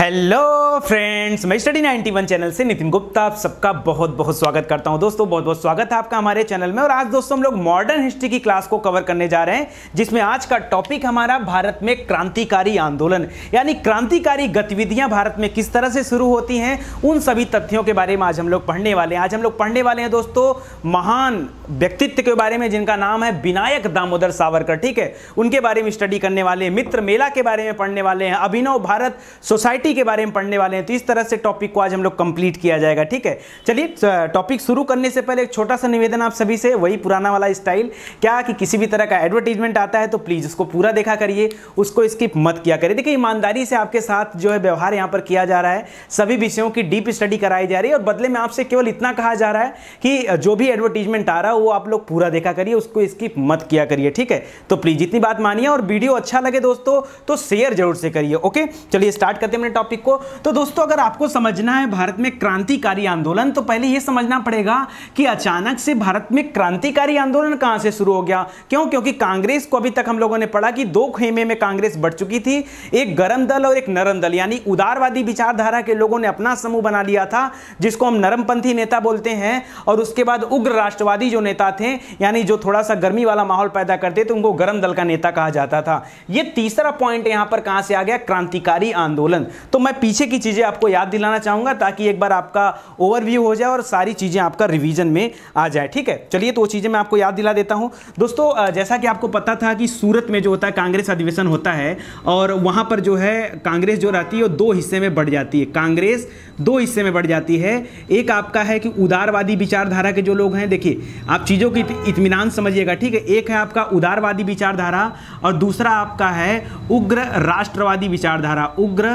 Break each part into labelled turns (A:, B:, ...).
A: hello friends मैं study 91 channel से नितिन गुप्ता आप सबका बहुत बहुत स्वागत करता हूं दोस्तों बहुत बहुत स्वागत है आपका हमारे चैनल में और आज दोस्तों हम लोग मॉडर्न हिस्ट्री की क्लास को कवर करने जा रहे हैं जिसमें आज का टॉपिक हमारा भारत में क्रांतिकारी आंदोलन यानी क्रांतिकारी गतिविधियां भारत में किस तरह से शुरू होती हैं उन सभी तथ्यों के बारे में आज हम लोग पढ़ने वाले हैं आज हम लोग पढ़ने वाले हैं दोस्तों महान व्यक्तित्व के बारे में जिनका नाम है विनायक दामोदर सावरकर ठीक है उनके बारे में स्टडी करने वाले मित्र मेला के बारे में पढ़ने वाले हैं अभिनव भारत सोसाइटी गलती के बारे में पढ़ने वाले हैं तो इस तरह से टॉपिक को आज हम लोग कंप्लीट किया जाएगा ठीक है चलिए टॉपिक शुरू करने से पहले एक छोटा सा निवेदन आप सभी से वही पुराना वाला स्टाइल क्या कि किसी भी तरह का एडवर्टीजमेंट आता है तो प्लीज़ उसको पूरा देखा करिए उसको स्किप मत किया करिए देखिए ईमानदारी से आपके साथ जो है व्यवहार यहाँ पर किया जा रहा है सभी विषयों की डीप स्टडी कराई जा रही है और बदले में आपसे केवल इतना कहा जा रहा है कि जो भी एडवर्टीजमेंट आ रहा है वो आप लोग पूरा देखा करिए उसको स्किप मत किया करिए ठीक है तो प्लीज़ इतनी बात मानिए और वीडियो अच्छा लगे दोस्तों तो शेयर जरूर से करिए ओके चलिए स्टार्ट करते हैं टॉपिक को तो दोस्तों अगर आपको समझना है भारत में क्रांतिकारी आंदोलन तो पहले यह समझना पड़ेगा कि अचानक से भारत में क्रांतिकारी आंदोलन कहां से शुरू हो गया क्यों क्योंकि कांग्रेस को अभी तक हम लोगों ने पढ़ा कि दो खेमे में कांग्रेस बढ़ चुकी थी एक गरम दल और एक नरम दल यानी उदारवादी विचारधारा के लोगों ने अपना समूह बना लिया था जिसको हम नरमपंथी नेता बोलते हैं और उसके बाद उग्र राष्ट्रवादी जो नेता थे यानी जो थोड़ा सा गर्मी वाला माहौल पैदा करते थे तो उनको गर्म दल का नेता कहा जाता था यह तीसरा पॉइंट यहां पर कहां से आ गया क्रांतिकारी आंदोलन तो मैं पीछे की चीज़ें आपको याद दिलाना चाहूँगा ताकि एक बार आपका ओवरव्यू हो जाए और सारी चीज़ें आपका रिविजन में आ जाए ठीक है चलिए तो वो चीज़ें मैं आपको याद दिला देता हूँ दोस्तों जैसा कि आपको पता था कि सूरत में जो होता है कांग्रेस अधिवेशन होता है और वहाँ पर जो है कांग्रेस जो रहती है वो दो हिस्से में बढ़ जाती है कांग्रेस दो हिस्से में बढ़ जाती है एक आपका है कि उदारवादी विचारधारा के जो लोग हैं देखिए आप चीज़ों की इतमान समझिएगा ठीक है एक है आपका उदारवादी विचारधारा और दूसरा आपका है उग्र राष्ट्रवादी विचारधारा उग्र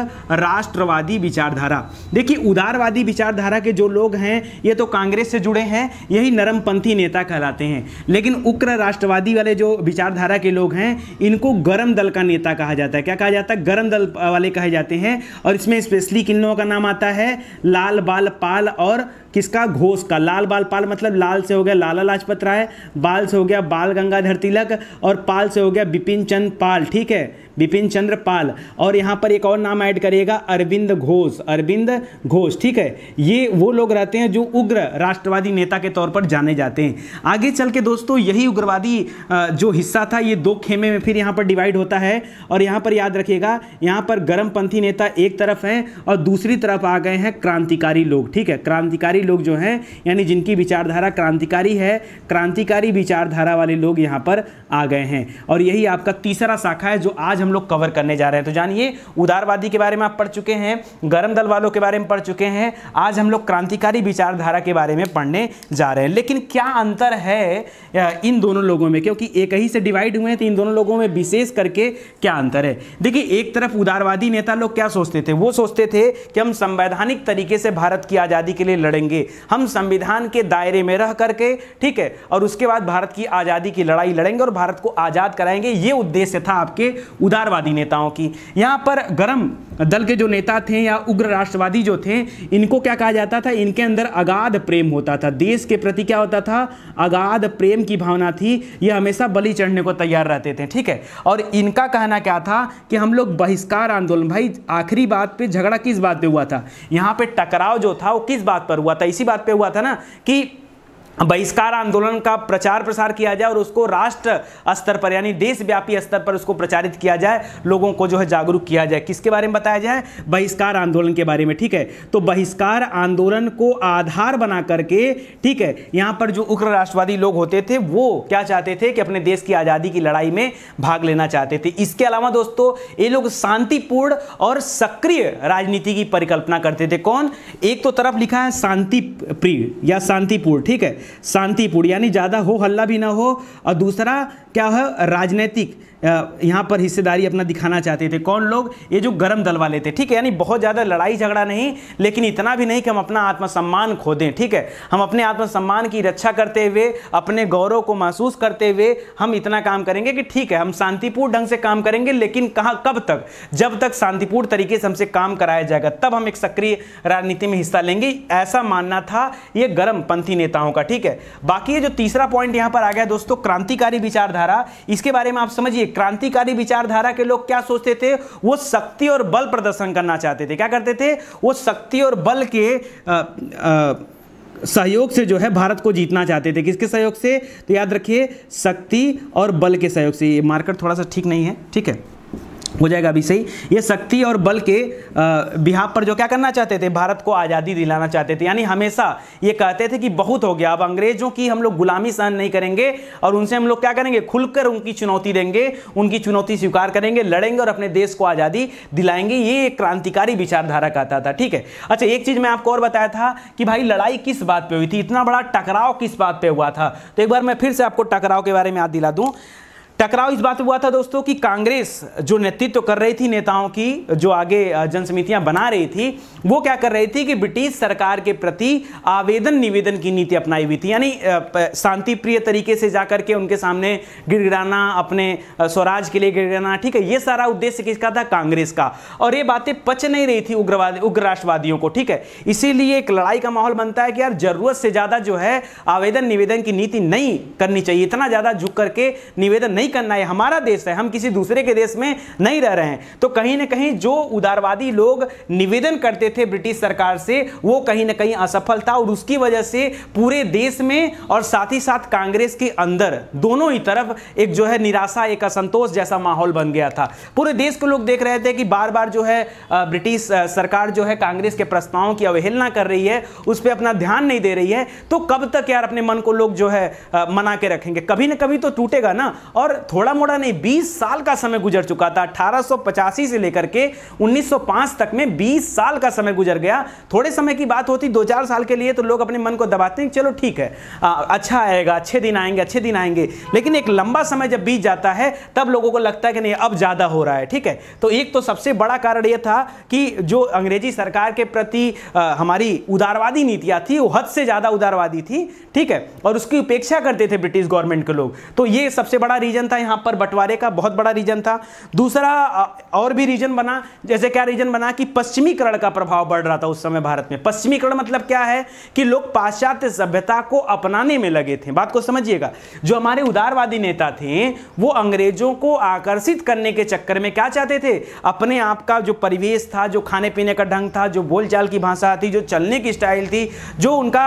A: राष्ट्रवादी विचारधारा देखिए उदारवादी विचारधारा के जो लोग हैं ये तो कांग्रेस से जुड़े हैं यही नरमपंथी नेता कहलाते हैं लेकिन उग्र राष्ट्रवादी वाले जो विचारधारा के लोग हैं इनको गर्म दल का नेता कहा जाता है क्या कहा जाता है गर्म दल वाले कहे जाते हैं और इसमें स्पेशली किन लोगों का नाम आता है लाल बाल पाल और किसका घोष का लाल बाल पाल मतलब लाल से हो गया लाला लाजपत राय बाल से हो गया बाल गंगाधर तिलक और पाल से हो गया बिपिन चंद पाल ठीक है बिपिन चंद्र पाल और यहाँ पर एक और नाम ऐड करेगा बोला अरविंद घोष अरविंद घोष ठीक है ये वो लोग रहते हैं जो उग्र राष्ट्रवादी नेता के तौर पर जाने जाते हैं आगे चल के दोस्तों यही उग्रवादी जो हिस्सा था ये दो खेमे में फिर यहाँ पर डिवाइड होता है और यहाँ पर याद रखिएगा यहाँ पर गर्म नेता एक तरफ हैं और दूसरी तरफ आ गए हैं क्रांतिकारी लोग ठीक है क्रांतिकारी लोग जो हैं यानी जिनकी विचारधारा क्रांतिकारी है क्रांतिकारी विचारधारा वाले लोग यहाँ पर आ गए हैं और यही आपका तीसरा शाखा है जो आज हम लोग कवर करने जा रहे हैं तो जानिए उदारवादी के बारे में आप पढ़ चुके हैं गर्म दल वालों के बारे में पढ़ चुके हैं आज हम लोग क्रांतिकारी विचारधारा के बारे में पढ़ने जा रहे हैं लेकिन क्या अंतर है इन दोनों लोगों में क्योंकि एक ही से डिवाइड हुए हैं तो इन दोनों लोगों में विशेष करके क्या अंतर है देखिए एक तरफ उदारवादी नेता लोग क्या सोचते थे वो सोचते थे कि हम संवैधानिक तरीके से भारत की आज़ादी के लिए लड़ेंगे हम संविधान के दायरे में रह करके ठीक है और उसके बाद भारत की आज़ादी की लड़ाई लड़ेंगे और भारत को आज़ाद कराएंगे ये उद्देश्य था आपके उदारवादी नेताओं की यहाँ पर गर्म दल के जो नेता थे या उग्र राष्ट्रवादी जो थे इनको क्या कहा जाता था इनके अंदर अगाध प्रेम होता था देश के प्रति क्या होता था अगाध प्रेम की भावना थी ये हमेशा बलि चढ़ने को तैयार रहते थे ठीक है और इनका कहना क्या था कि हम लोग बहिष्कार आंदोलन भाई आखिरी बात पे झगड़ा किस बात पे हुआ था यहाँ पे टकराव जो था वो किस बात पर हुआ था इसी बात पर हुआ था ना कि बहिष्कार आंदोलन का प्रचार प्रसार किया जाए और उसको राष्ट्र स्तर पर यानी देशव्यापी स्तर पर उसको प्रचारित किया जाए लोगों को जो है जागरूक किया जाए किसके बारे में बताया जाए बहिष्कार आंदोलन के बारे में ठीक है तो बहिष्कार आंदोलन को आधार बना करके ठीक है यहाँ पर जो उग्र राष्ट्रवादी लोग होते थे वो क्या चाहते थे कि अपने देश की आज़ादी की लड़ाई में भाग लेना चाहते थे इसके अलावा दोस्तों ये लोग शांतिपूर्ण और सक्रिय राजनीति की परिकल्पना करते थे कौन एक तो तरफ लिखा है शांति प्रिय या शांतिपूर्ण ठीक है शांतिपूर्ण यानी ज़्यादा हो हल्ला भी ना हो और दूसरा क्या है राजनीतिक यहाँ पर हिस्सेदारी अपना दिखाना चाहते थे कौन लोग ये जो गर्म दल वाले थे ठीक है यानी बहुत ज़्यादा लड़ाई झगड़ा नहीं लेकिन इतना भी नहीं कि हम अपना आत्मसम्मान खो दें ठीक है हम अपने आत्मसम्मान की रक्षा करते हुए अपने गौरव को महसूस करते हुए हम इतना काम करेंगे कि ठीक है हम शांतिपूर्ण ढंग से काम करेंगे लेकिन कहाँ कब तक जब तक शांतिपूर्ण तरीके से हमसे काम कराया जाएगा तब हम एक सक्रिय राजनीति में हिस्सा लेंगे ऐसा मानना था ये गर्म पंथी नेताओं का ठीक है बाकी ये जो तीसरा पॉइंट यहाँ पर आ गया दोस्तों क्रांतिकारी विचारधारा इसके बारे में आप समझिए देखिए क्रांतिकारी विचारधारा के लोग क्या सोचते थे वो शक्ति और बल प्रदर्शन करना चाहते थे क्या करते थे वो शक्ति और बल के आ, आ, सहयोग से जो है भारत को जीतना चाहते थे किसके सहयोग से तो याद रखिए शक्ति और बल के सहयोग से ये मार्कर थोड़ा सा ठीक नहीं है ठीक है हो जाएगा अभी सही ये शक्ति और बल के बिहार पर जो क्या करना चाहते थे भारत को आज़ादी दिलाना चाहते थे यानी हमेशा ये कहते थे कि बहुत हो गया अब अंग्रेजों की हम लोग गुलामी सहन नहीं करेंगे और उनसे हम लोग क्या करेंगे खुलकर उनकी चुनौती देंगे उनकी चुनौती स्वीकार करेंगे लड़ेंगे और अपने देश को आज़ादी दिलाएंगे ये एक क्रांतिकारी विचारधारा कहता था ठीक है अच्छा एक चीज़ मैं आपको और बताया था कि भाई लड़ाई किस बात पर हुई थी इतना बड़ा टकराव किस बात पर हुआ था तो एक बार मैं फिर से आपको टकराव के बारे में याद दिला दूँ टकराव इस बात हुआ था दोस्तों कि कांग्रेस जो नेतृत्व कर रही थी नेताओं की जो आगे जनसमितियां बना रही थी वो क्या कर रही थी कि ब्रिटिश सरकार के प्रति आवेदन निवेदन की नीति अपनाई हुई थी यानी शांति प्रिय तरीके से जाकर के उनके सामने गिड़गिड़ाना अपने स्वराज के लिए गिड़गिड़ाना ठीक है ये सारा उद्देश्य किसका था कांग्रेस का और ये बातें पच नहीं रही थी उग्रवादी उग्र राष्ट्रवादियों को ठीक है इसीलिए एक लड़ाई का माहौल बनता है कि यार जरूरत से ज़्यादा जो है आवेदन निवेदन की नीति नहीं करनी चाहिए इतना ज़्यादा झुक करके निवेदन नहीं नहीं करना है हमारा देश है हम किसी दूसरे के देश में नहीं रह रहे हैं तो कहीं ना कहीं जो उदारवादी लोग निवेदन करते थे ब्रिटिश सरकार से वो कहीं ना कहीं असफल था और उसकी वजह से पूरे देश में और साथ ही साथ कांग्रेस के अंदर दोनों ही तरफ एक जो है निराशा एक असंतोष जैसा माहौल बन गया था पूरे देश को लोग देख रहे थे कि बार बार जो है ब्रिटिश सरकार जो है कांग्रेस के प्रस्तावों की अवहेलना कर रही है उस पर अपना ध्यान नहीं दे रही है तो कब तक यार अपने मन को लोग जो है मना के रखेंगे कभी ना कभी तो टूटेगा ना और और थोड़ा मोड़ा नहीं 20 साल का समय गुजर चुका था अठारह से लेकर के 1905 तक में 20 साल का समय गुजर गया थोड़े समय की बात होती दो चार साल के लिए तो लोग अपने मन को दबाते हैं चलो ठीक है आ, अच्छा आएगा अच्छे दिन आएंगे अच्छे दिन आएंगे लेकिन एक लंबा समय जब बीत जाता है तब लोगों को लगता है कि नहीं अब ज़्यादा हो रहा है ठीक है तो एक तो सबसे बड़ा कारण यह था कि जो अंग्रेजी सरकार के प्रति आ, हमारी उदारवादी नीतियां थी वो हद से ज़्यादा उदारवादी थी ठीक है और उसकी उपेक्षा करते थे ब्रिटिश गवर्नमेंट के लोग तो ये सबसे बड़ा रीजन रीजन था यहाँ पर बंटवारे का बहुत बड़ा रीजन था दूसरा और भी रीजन बना जैसे क्या रीजन बना कि पश्चिमीकरण का प्रभाव बढ़ रहा था उस समय भारत में पश्चिमीकरण मतलब क्या है कि लोग पाश्चात्य सभ्यता को अपनाने में लगे थे बात को समझिएगा जो हमारे उदारवादी नेता थे वो अंग्रेजों को आकर्षित करने के चक्कर में क्या चाहते थे अपने आप का जो परिवेश था जो खाने पीने का ढंग था जो बोलचाल की भाषा थी जो चलने की स्टाइल थी जो उनका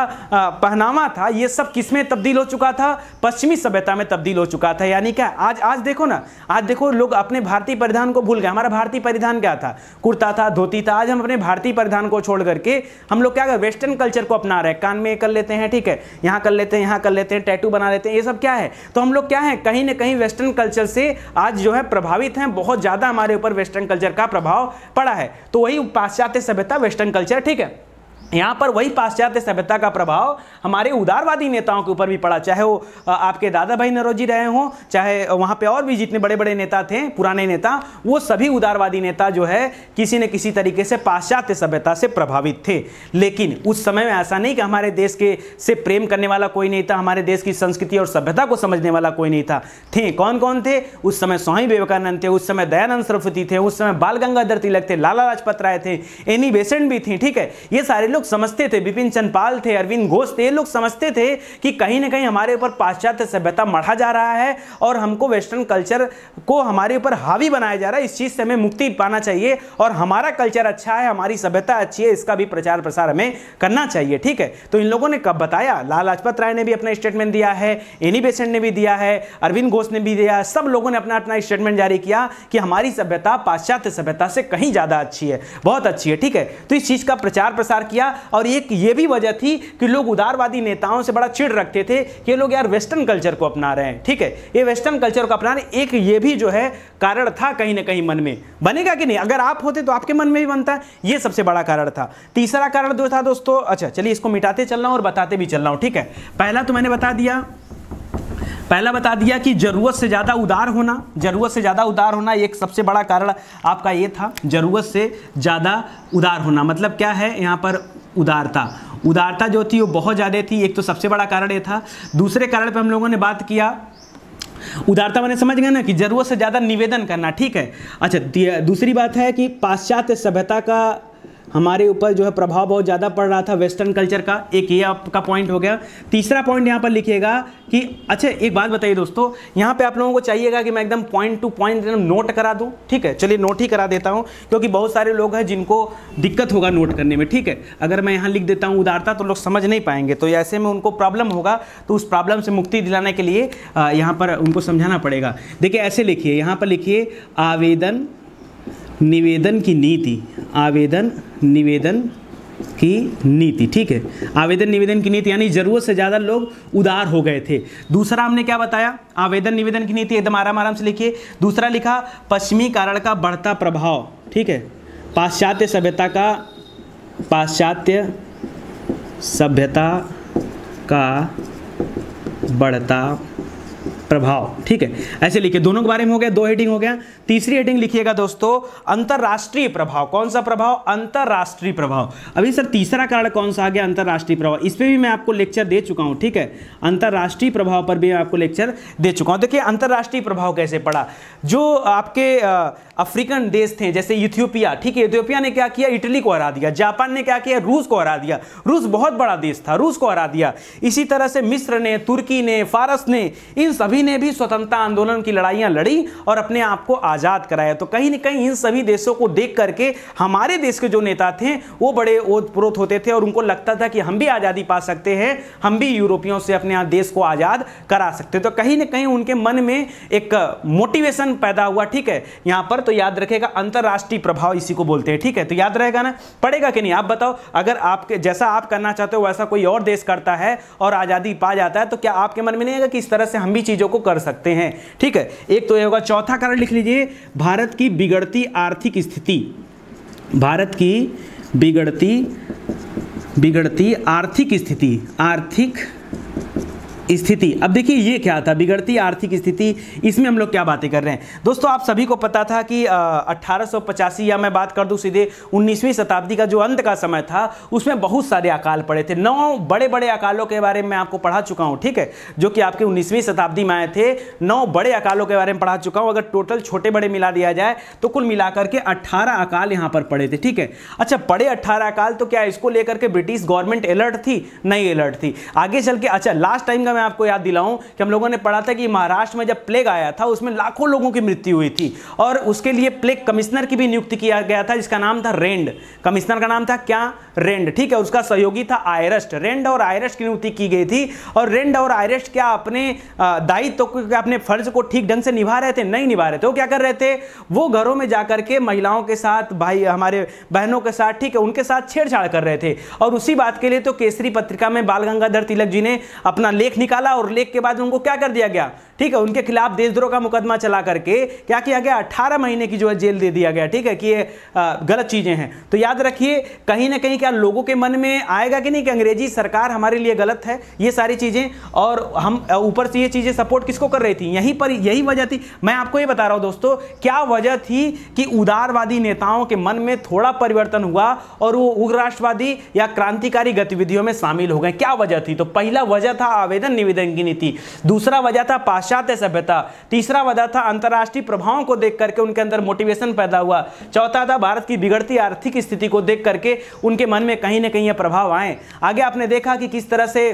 A: पहनावा था ये सब किसमें तब्दील हो चुका था पश्चिमी सभ्यता में तब्दील हो चुका था यानी क्या है आज आज देखो ना आज देखो लोग अपने भारतीय परिधान को भूल गए हमारा भारतीय परिधान क्या था कुर्ता था धोती था आज हम अपने भारतीय परिधान को छोड़ करके हम लोग क्या कर वेस्टर्न कल्चर को अपना रहे कान में कर लेते हैं ठीक है यहाँ कर लेते हैं यहाँ कर लेते हैं टैटू बना लेते हैं ये सब क्या है तो हम लोग क्या है कहीं ना कहीं वेस्टर्न कल्चर से आज जो है प्रभावित हैं बहुत ज़्यादा हमारे ऊपर वेस्टर्न कल्चर का प्रभाव पड़ा है तो वही पाश्चात्य सभ्यता वेस्टर्न कल्चर ठीक है यहाँ पर वही पाश्चात्य सभ्यता का प्रभाव हमारे उदारवादी नेताओं के ऊपर भी पड़ा चाहे वो आपके दादा भाई नरोजी रहे हों चाहे वहाँ पे और भी जितने बड़े बड़े नेता थे पुराने नेता वो सभी उदारवादी नेता जो है किसी न किसी तरीके से पाश्चात्य सभ्यता से प्रभावित थे लेकिन उस समय में ऐसा नहीं कि हमारे देश के से प्रेम करने वाला कोई नहीं था हमारे देश की संस्कृति और सभ्यता को समझने वाला कोई नहीं था थे कौन कौन थे उस समय स्वामी विवेकानंद थे उस समय दयानंद सरस्वती थे उस समय बाल गंगाधर तिलक थे लाला लाजपत राय थे एनी बेसेंट भी थी ठीक है ये सारे लोग लोग समझते थे बिपिन चंदपाल थे अरविंद घोष थे ये लोग समझते थे कि कहीं ना कहीं हमारे ऊपर पाश्चात्य सभ्यता मढ़ा जा रहा है और हमको वेस्टर्न कल्चर को हमारे ऊपर हावी बनाया जा रहा है इस चीज़ से हमें मुक्ति पाना चाहिए और हमारा कल्चर अच्छा है हमारी सभ्यता अच्छी है इसका भी प्रचार प्रसार हमें करना चाहिए ठीक है तो इन लोगों ने कब बताया लाल लाजपत राय ने भी अपना स्टेटमेंट दिया है एनी बेसेंट ने भी दिया है अरविंद घोष ने भी दिया सब लोगों ने अपना अपना स्टेटमेंट जारी किया कि हमारी सभ्यता पाश्चात्य सभ्यता से कहीं ज़्यादा अच्छी है बहुत अच्छी है ठीक है तो इस चीज़ का प्रचार प्रसार किया गया और एक ये भी वजह थी कि लोग उदारवादी नेताओं से बड़ा चिड़ रखते थे कि ये लोग यार वेस्टर्न कल्चर को अपना रहे हैं ठीक है ये वेस्टर्न कल्चर को अपना रहे एक ये भी जो है कारण था कहीं ना कहीं मन में बनेगा कि नहीं अगर आप होते तो आपके मन में भी बनता है ये सबसे बड़ा कारण था तीसरा कारण जो था दोस्तों अच्छा चलिए इसको मिटाते चल रहा और बताते भी चल रहा हूँ ठीक है पहला तो मैंने बता दिया पहला बता दिया कि ज़रूरत से ज़्यादा उदार होना ज़रूरत से ज़्यादा उदार होना एक सबसे बड़ा कारण आपका ये था ज़रूरत से ज़्यादा उदार होना मतलब क्या है यहाँ पर उदारता उदारता जो थी वो बहुत ज़्यादा थी एक तो सबसे बड़ा कारण ये था दूसरे कारण पर हम लोगों ने बात किया उदारता मैंने समझ गया ना कि ज़रूरत से ज़्यादा निवेदन करना ठीक है अच्छा दूसरी बात है कि पाश्चात्य सभ्यता का हमारे ऊपर जो है प्रभाव बहुत ज़्यादा पड़ रहा था वेस्टर्न कल्चर का एक ये आपका पॉइंट हो गया तीसरा पॉइंट यहाँ पर लिखिएगा कि अच्छा एक बात बताइए दोस्तों यहाँ पे आप लोगों को चाहिएगा कि मैं एकदम पॉइंट टू पॉइंट एकदम नोट करा दूँ ठीक है चलिए नोट ही करा देता हूँ क्योंकि बहुत सारे लोग हैं जिनको दिक्कत होगा नोट करने में ठीक है अगर मैं यहाँ लिख देता हूँ उदारता तो लोग समझ नहीं पाएंगे तो ऐसे में उनको प्रॉब्लम होगा तो उस प्रॉब्लम से मुक्ति दिलाने के लिए यहाँ पर उनको समझाना पड़ेगा देखिए ऐसे लिखिए यहाँ पर लिखिए आवेदन निवेदन की नीति आवेदन निवेदन की नीति ठीक है आवेदन निवेदन की नीति यानी जरूरत से ज़्यादा लोग उदार हो गए थे दूसरा हमने क्या बताया आवेदन निवेदन की नीति एकदम आराम आराम से लिखिए दूसरा लिखा पश्चिमी कारण का बढ़ता प्रभाव ठीक है पाश्चात्य सभ्यता का पाश्चात्य सभ्यता का बढ़ता प्रभाव ठीक है ऐसे लिखिए दोनों के बारे में हो गया दो हेडिंग हो गया तीसरी हेडिंग लिखिएगा दोस्तों अंतरराष्ट्रीय प्रभाव कौन सा प्रभाव अंतरराष्ट्रीय प्रभाव अभी सर तीसरा कारण कौन सा आ गया अंतरराष्ट्रीय प्रभाव इस पर भी मैं आपको लेक्चर दे चुका हूं ठीक है अंतरराष्ट्रीय प्रभाव पर भी मैं आपको लेक्चर दे चुका हूं देखिए अंतर्राष्ट्रीय प्रभाव कैसे पड़ा जो आपके अफ्रीकन देश थे जैसे इथियोपिया ठीक है इथियोपिया ने क्या किया इटली को हरा दिया जापान ने क्या किया रूस को हरा दिया रूस बहुत बड़ा देश था रूस को हरा दिया इसी तरह से मिस्र ने तुर्की ने फारस ने इन सभी सभी ने भी स्वतंत्रता आंदोलन की लड़ाइयाँ लड़ी और अपने आप को आज़ाद कराया तो कहीं ना कहीं इन सभी देशों को देख करके हमारे देश के जो नेता थे वो बड़े ओतप्रोत होते थे और उनको लगता था कि हम भी आज़ादी पा सकते हैं हम भी यूरोपियों से अपने देश को आज़ाद करा सकते तो कहीं ना कहीं उनके मन में एक मोटिवेशन पैदा हुआ ठीक है यहाँ पर तो याद रखेगा अंतर्राष्ट्रीय प्रभाव इसी को बोलते हैं ठीक है तो याद रहेगा ना पड़ेगा कि नहीं आप बताओ अगर आपके जैसा आप करना चाहते हो वैसा कोई और देश करता है और आज़ादी पा जाता है तो क्या आपके मन में नहीं आएगा कि इस तरह से हम भी चीज़ों चीज़ों को कर सकते हैं ठीक है एक तो यह होगा चौथा कारण लिख लीजिए भारत की बिगड़ती आर्थिक स्थिति भारत की बिगड़ती बिगड़ती आर्थिक स्थिति आर्थिक स्थिति अब देखिए ये क्या था बिगड़ती आर्थिक स्थिति इसमें हम लोग क्या बातें कर रहे हैं दोस्तों आप सभी को पता था कि अट्ठारह या मैं बात कर दूं सीधे 19वीं शताब्दी का जो अंत का समय था उसमें बहुत सारे अकाल पड़े थे नौ बड़े बड़े अकालों के बारे में आपको पढ़ा चुका हूँ ठीक है जो कि आपके उन्नीसवीं शताब्दी में आए थे नौ बड़े अकालों के बारे में पढ़ा चुका हूँ अगर टोटल छोटे बड़े मिला दिया जाए तो कुल मिलाकर के अट्ठारह अकाल यहाँ पर पड़े थे ठीक है अच्छा पड़े अट्ठारह अकाल तो क्या इसको लेकर के ब्रिटिश गवर्नमेंट अलर्ट थी नहीं अलर्ट थी आगे चल के अच्छा लास्ट टाइम का मैं आपको याद दिलाऊं कि हम लोगों ने पढ़ा था कि महाराष्ट्र में जब प्लेग आया था उसमें लाखों लोगों की मृत्यु हुई थी और उसके लिए प्लेग कमिश्नर की भी नियुक्ति किया गया था जिसका नाम था रेंड कमिश्नर का नाम था क्या रेंड ठीक है उसका सहयोगी था आयरस्ट रेंड और आयरस्ट की नियुक्ति की गई थी और रेंड और आयरस्ट क्या अपने दायित्व को अपने फर्ज को ठीक ढंग से निभा रहे थे नहीं निभा रहे थे वो क्या कर रहे थे वो घरों में जाकर के महिलाओं के साथ भाई हमारे बहनों के साथ ठीक है उनके साथ छेड़छाड़ कर रहे थे और उसी बात के लिए तो केसरी पत्रिका में बाल गंगाधर तिलक जी ने अपना लेख निकाला और लेख के बाद उनको क्या कर दिया गया ठीक है उनके खिलाफ देशद्रोह का मुकदमा चला करके क्या किया गया अठारह महीने की जो है जेल दे दिया गया ठीक है कि ये गलत चीज़ें हैं तो याद रखिए कहीं ना कहीं क्या लोगों के मन में आएगा कि नहीं कि अंग्रेजी सरकार हमारे लिए गलत है ये सारी चीज़ें और हम ऊपर से ये चीज़ें सपोर्ट किसको कर रही थी यहीं पर यही वजह थी मैं आपको ये बता रहा हूं दोस्तों क्या वजह थी कि उदारवादी नेताओं के मन में थोड़ा परिवर्तन हुआ और वो उग्र राष्ट्रवादी या क्रांतिकारी गतिविधियों में शामिल हो गए क्या वजह थी तो पहला वजह था आवेदन निवेदन की नीति दूसरा वजह था पाश्चात्य सभ्यता तीसरा वजह था अंतर्राष्ट्रीय प्रभावों को देख करके उनके अंदर मोटिवेशन पैदा हुआ चौथा था भारत की बिगड़ती आर्थिक स्थिति को देख करके उनके मन में कहीं ना कहीं यह प्रभाव आए आगे आपने देखा कि किस तरह से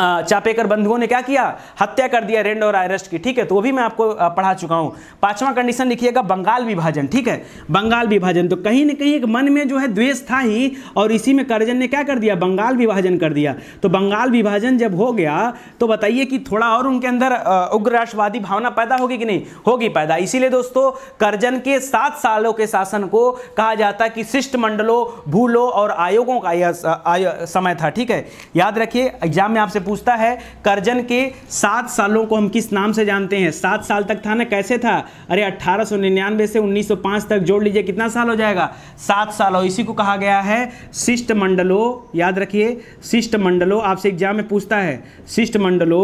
A: चापेकर बंधुओं ने क्या किया हत्या कर दिया रेंड और आयरस्ट की ठीक है तो वो भी मैं आपको पढ़ा चुका हूँ पांचवा कंडीशन लिखिएगा बंगाल विभाजन ठीक है बंगाल विभाजन तो कहीं ना कहीं एक मन में जो है द्वेष था ही और इसी में करजन ने क्या कर दिया बंगाल विभाजन कर दिया तो बंगाल विभाजन जब हो गया तो बताइए कि थोड़ा और उनके अंदर उग्र राष्ट्रवादी भावना पैदा होगी कि नहीं होगी पैदा इसीलिए दोस्तों करजन के सात सालों के शासन को कहा जाता कि शिष्टमंडलों भूलो और आयोगों का यह समय था ठीक है याद रखिए एग्जाम में आपसे पूछता है करजन के सात सालों को हम किस नाम से जानते हैं सात साल तक था ना कैसे था अरे अट्ठारह से 1905 तक जोड़ लीजिए कितना साल हो जाएगा सात साल और इसी को कहा गया है शिष्टमंडलो याद रखिए शिष्टमंडलो आपसे एग्जाम में पूछता है शिष्टमंडलो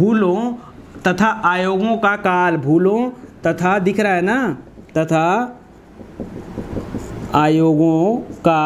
A: भूलों तथा आयोगों का काल भूलों तथा दिख रहा है ना तथा आयोगों का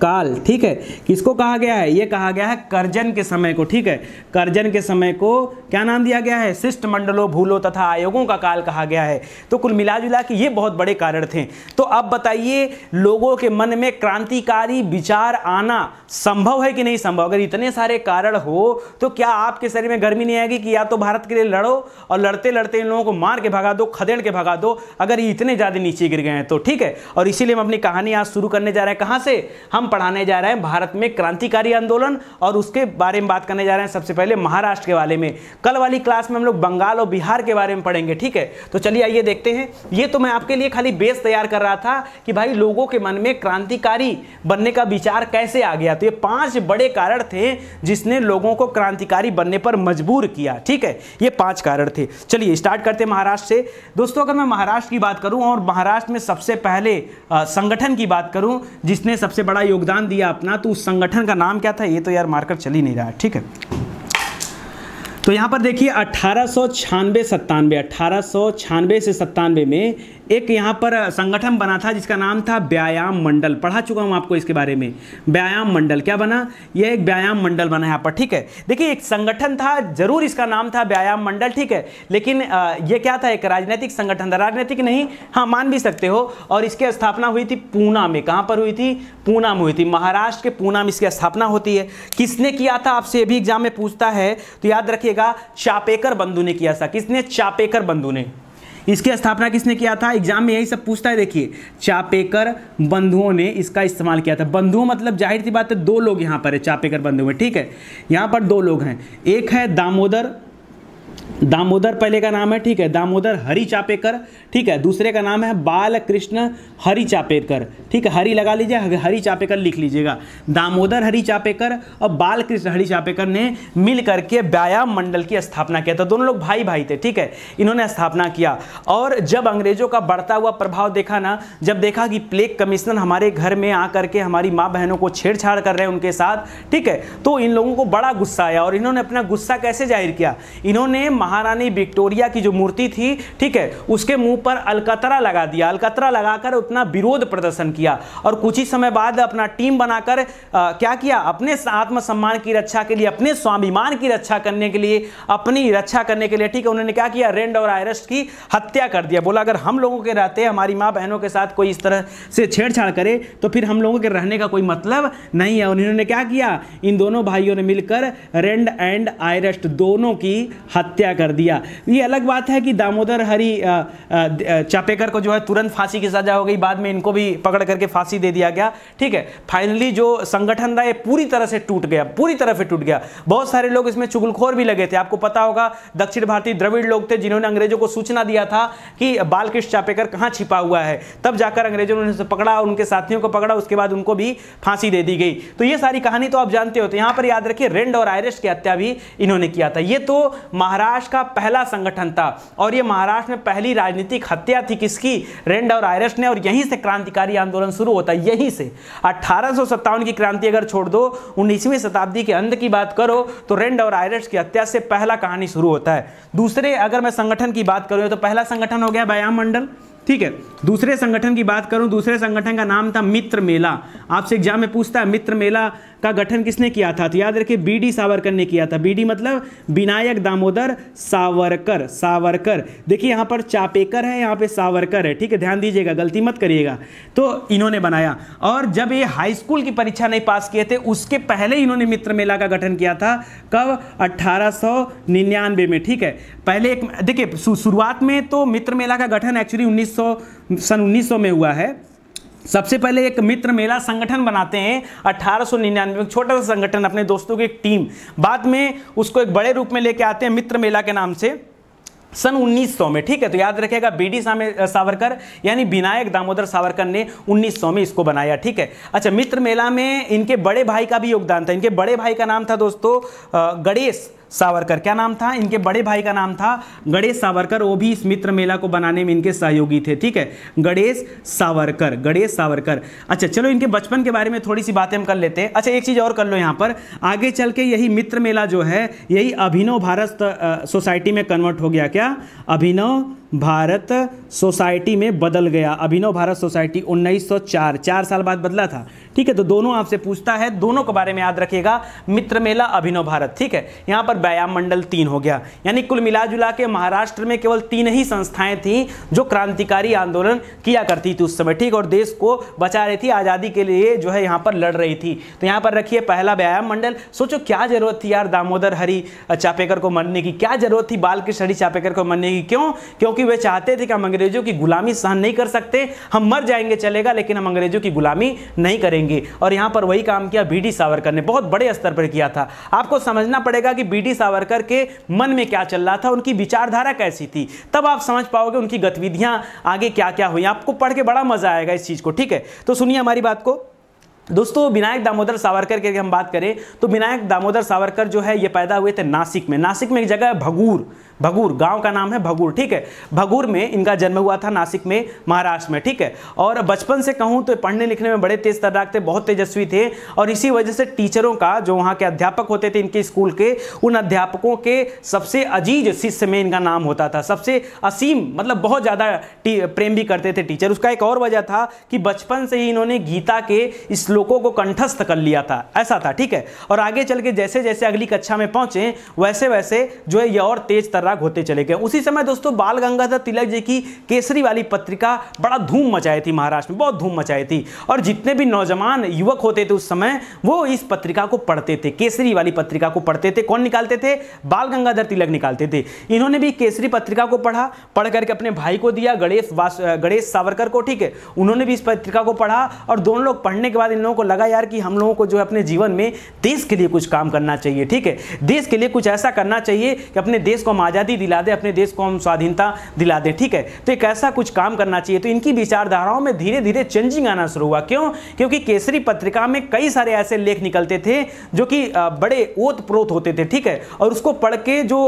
A: काल ठीक है किसको कहा गया है ये कहा गया है कर्जन के समय को ठीक है कर्जन के समय को क्या नाम दिया गया है शिष्टमंडलों भूलों तथा आयोगों का काल कहा गया है तो कुल मिला जुला के ये बहुत बड़े कारण थे तो अब बताइए लोगों के मन में क्रांतिकारी विचार आना संभव है कि नहीं संभव अगर इतने सारे कारण हो तो क्या आपके शरीर में गर्मी नहीं आएगी कि या तो भारत के लिए लड़ो और लड़ते लड़ते इन लोगों को मार के भगा दो खदेड़ के भगा दो अगर ये इतने ज़्यादा नीचे गिर गए हैं तो ठीक है और इसीलिए हम अपनी कहानी आज शुरू करने जा रहे हैं कहाँ से हम पढ़ाने जा रहे हैं भारत में क्रांतिकारी आंदोलन और उसके बारे में बात करने जा रहे हैं सबसे पहले महाराष्ट्र के बारे में कल वाली क्लास में हम लोग बंगाल और बिहार के बारे में पढ़ेंगे ठीक है तो चलिए आइए देखते हैं ये तो मैं आपके लिए खाली बेस तैयार कर रहा था कि भाई लोगों के मन में क्रांतिकारी बनने का विचार कैसे आ गया तो ये पाँच बड़े कारण थे जिसने लोगों को क्रांतिकारी बनने पर मजबूर किया ठीक है ये पाँच कारण थे चलिए स्टार्ट करते हैं महाराष्ट्र से दोस्तों अगर मैं महाराष्ट्र की बात करूँ और महाराष्ट्र में सबसे पहले संगठन संगठन की बात करूं जिसने सबसे बड़ा योगदान दिया अपना तो उस संगठन का नाम क्या था ये तो यार मार्कर चल ही नहीं रहा ठीक है तो यहाँ पर देखिए अट्ठारह सौ छियानवे सत्तानवे अट्ठारह सौ छियानवे से सत्तानवे में एक यहाँ पर संगठन बना था जिसका नाम था व्यायाम मंडल पढ़ा चुका हूँ आपको इसके बारे में व्यायाम मंडल क्या बना यह एक व्यायाम मंडल बना यहाँ पर ठीक है देखिए एक संगठन था जरूर इसका नाम था व्यायाम मंडल ठीक है लेकिन यह क्या था एक राजनीतिक संगठन था राजनीतिक नहीं हाँ मान भी सकते हो और इसकी स्थापना हुई थी पूना में कहाँ पर हुई थी पूना में हुई थी महाराष्ट्र के पूना में इसकी स्थापना होती है किसने किया था आपसे भी एग्जाम में पूछता है तो याद रखिएगा चापेकर बंधु ने किया था किसने चापेकर बंधु ने इसकी स्थापना किसने किया था एग्जाम में यही सब पूछता है देखिए चापेकर बंधुओं ने इसका इस्तेमाल किया था बंधुओं मतलब जाहिर सी बात है दो लोग यहाँ पर है चापेकर बंधु में ठीक है यहाँ पर दो लोग हैं एक है दामोदर दामोदर पहले का नाम है ठीक है दामोदर हरि चापेकर ठीक है दूसरे का नाम है बाल कृष्ण हरि चापेकर ठीक है हरी लगा लीजिए हरि चापेकर लिख लीजिएगा दामोदर हरि चापेकर और बाल कृष्ण हरि चापेकर ने मिल करके व्यायाम मंडल की स्थापना किया था दोनों लोग भाई भाई थे ठीक है इन्होंने स्थापना किया और जब अंग्रेजों का बढ़ता हुआ प्रभाव देखा ना जब देखा कि प्लेग कमिश्नर हमारे घर में आ करके हमारी माँ बहनों को छेड़छाड़ कर रहे हैं उनके साथ ठीक है तो इन लोगों को बड़ा गुस्सा आया और इन्होंने अपना गुस्सा कैसे जाहिर किया इन्होंने महारानी विक्टोरिया की जो मूर्ति थी ठीक है उसके मुंह पर अलकतरा लगा दिया अलकतरा लगाकर अपना विरोध प्रदर्शन किया और कुछ ही समय बाद अपना टीम बनाकर क्या किया अपने आत्मसम्मान की रक्षा के लिए अपने स्वाभिमान की रक्षा करने के लिए अपनी रक्षा करने के लिए ठीक है उन्होंने क्या किया रेंड और आयरस्ट की हत्या कर दिया बोला अगर हम लोगों के रहते हमारी माँ बहनों के साथ कोई इस तरह से छेड़छाड़ करे तो फिर हम लोगों के रहने का कोई मतलब नहीं है उन्होंने क्या किया इन दोनों भाइयों ने मिलकर रेंड एंड आयरस्ट दोनों की हत्या हत्या कर दिया ये अलग बात है कि दामोदर हरि चापेकर को जो है तुरंत फांसी की सजा हो गई बाद में इनको भी पकड़ करके फांसी दे दिया गया ठीक है फाइनली जो संगठन था ये पूरी तरह से टूट गया पूरी तरह से टूट गया बहुत सारे लोग इसमें चुगलखोर भी लगे थे आपको पता होगा दक्षिण भारतीय द्रविड़ लोग थे जिन्होंने अंग्रेजों को सूचना दिया था कि बालकृष्ण चापेकर कहाँ छिपा हुआ है तब जाकर अंग्रेजों ने उसे पकड़ा उनके साथियों को पकड़ा उसके बाद उनको भी फांसी दे दी गई तो ये सारी कहानी तो आप जानते हो तो यहाँ पर याद रखिए रेंड और आयरिश की हत्या भी इन्होंने किया था ये तो महाराज महाराष्ट्र का पहला संगठन था और ये महाराष्ट्र में पहली राजनीतिक हत्या थी किसकी रेंड और आयरस ने और यहीं से क्रांतिकारी आंदोलन शुरू होता है यहीं से अठारह की क्रांति अगर छोड़ दो उन्नीसवीं शताब्दी के अंत की बात करो तो रेंड और आयरस की हत्या से पहला कहानी शुरू होता है दूसरे अगर मैं संगठन की बात करूँ तो पहला संगठन हो गया व्यायाम मंडल ठीक है दूसरे संगठन की बात करूं दूसरे संगठन का नाम था मित्र मेला आपसे एग्जाम में पूछता है मित्र मेला का गठन किसने किया था तो याद रखिए बी डी सावरकर ने किया था बी डी मतलब विनायक दामोदर सावरकर सावरकर देखिए यहाँ पर चापेकर है यहाँ पे सावरकर है ठीक है ध्यान दीजिएगा गलती मत करिएगा तो इन्होंने बनाया और जब ये हाई स्कूल की परीक्षा नहीं पास किए थे उसके पहले इन्होंने मित्र मेला का गठन किया था कब अट्ठारह में ठीक है पहले एक देखिए शुरुआत में तो मित्र मेला का गठन एक्चुअली उन्नीस सन उन्नीस में हुआ है सबसे पहले एक मित्र मेला संगठन बनाते हैं अठारह सौ निन्यानवे छोटा सा संगठन अपने दोस्तों की एक टीम बाद में उसको एक बड़े रूप में लेके आते हैं मित्र मेला के नाम से सन 1900 में ठीक है तो याद रखिएगा डी सावरकर यानी विनायक दामोदर सावरकर ने 1900 में इसको बनाया ठीक है अच्छा मित्र मेला में इनके बड़े भाई का भी योगदान था इनके बड़े भाई का नाम था दोस्तों गणेश सावरकर क्या नाम था इनके बड़े भाई का नाम था गणेश सावरकर वो भी इस मित्र मेला को बनाने में इनके सहयोगी थे ठीक है गणेश सावरकर गणेश सावरकर अच्छा चलो इनके बचपन के बारे में थोड़ी सी बातें हम कर लेते हैं अच्छा एक चीज़ और कर लो यहाँ पर आगे चल के यही मित्र मेला जो है यही अभिनव भारत सोसाइटी में कन्वर्ट हो गया क्या अभिनव भारत सोसाइटी में बदल गया अभिनव भारत सोसाइटी 1904 चार साल बाद बदला था ठीक है तो दोनों आपसे पूछता है दोनों के बारे में याद रखिएगा मित्र मेला अभिनव भारत ठीक है यहां पर व्यायाम मंडल तीन हो गया यानी कुल मिला जुला के महाराष्ट्र में केवल तीन ही संस्थाएं थी जो क्रांतिकारी आंदोलन किया करती थी उस समय ठीक और देश को बचा रही थी आज़ादी के लिए जो है यहां पर लड़ रही थी तो यहां पर रखिए पहला व्यायाम मंडल सोचो क्या जरूरत थी यार दामोदर हरी चापेकर को मरने की क्या जरूरत थी बालकृष्ण हरी चापेकर को मरने की क्यों क्योंकि क्योंकि वे चाहते थे कि हम अंग्रेजों की गुलामी सहन नहीं कर सकते हम मर जाएंगे चलेगा लेकिन हम अंग्रेजों की गुलामी नहीं करेंगे और यहाँ पर वही काम किया बी डी सावरकर ने बहुत बड़े स्तर पर किया था आपको समझना पड़ेगा कि बी डी सावरकर के मन में क्या चल रहा था उनकी विचारधारा कैसी थी तब आप समझ पाओगे उनकी गतिविधियाँ आगे क्या क्या हुई आपको पढ़ के बड़ा मजा आएगा इस चीज़ को ठीक है तो सुनिए हमारी बात को दोस्तों विनायक दामोदर सावरकर की हम बात करें तो विनायक दामोदर सावरकर जो है ये पैदा हुए थे नासिक में नासिक में एक जगह है भगूर भगूर गांव का नाम है भगूर ठीक है भगूर में इनका जन्म हुआ था नासिक में महाराष्ट्र में ठीक है और बचपन से कहूँ तो पढ़ने लिखने में बड़े तेज तर्राक थे बहुत तेजस्वी थे और इसी वजह से टीचरों का जो वहाँ के अध्यापक होते थे इनके स्कूल के उन अध्यापकों के सबसे अजीज शिष्य में इनका नाम होता था सबसे असीम मतलब बहुत ज़्यादा प्रेम भी करते थे टीचर उसका एक और वजह था कि बचपन से ही इन्होंने गीता के श्लोकों को कंठस्थ कर लिया था ऐसा था ठीक है और आगे चल के जैसे जैसे अगली कक्षा में पहुंचे वैसे वैसे जो है ये और तेज खतरनाक होते चले गए उसी समय दोस्तों बाल गंगाधर तिलक जी की केसरी वाली पत्रिका बड़ा धूम मचाई थी महाराष्ट्र में बहुत धूम मचाई थी और जितने भी नौजवान युवक होते थे उस समय वो इस पत्रिका को पढ़ते थे केसरी वाली पत्रिका को पढ़ते थे कौन निकालते थे बाल गंगाधर तिलक निकालते थे इन्होंने भी केसरी पत्रिका को पढ़ा पढ़ करके अपने भाई को दिया गणेश गणेश सावरकर को ठीक है उन्होंने भी इस पत्रिका को पढ़ा और दोनों लोग पढ़ने के बाद इन लोगों को लगा यार कि हम लोगों को जो अपने जीवन में देश के लिए कुछ काम करना चाहिए ठीक है देश के लिए कुछ ऐसा करना चाहिए कि अपने देश को हम आज़ादी दिला दें अपने देश को हम स्वाधीनता दिला दें ठीक है तो एक ऐसा कुछ काम करना चाहिए तो इनकी विचारधाराओं में धीरे धीरे चेंजिंग आना शुरू हुआ क्यों क्योंकि केसरी पत्रिका में कई सारे ऐसे लेख निकलते थे जो कि बड़े ओत प्रोत होते थे ठीक है और उसको पढ़ के जो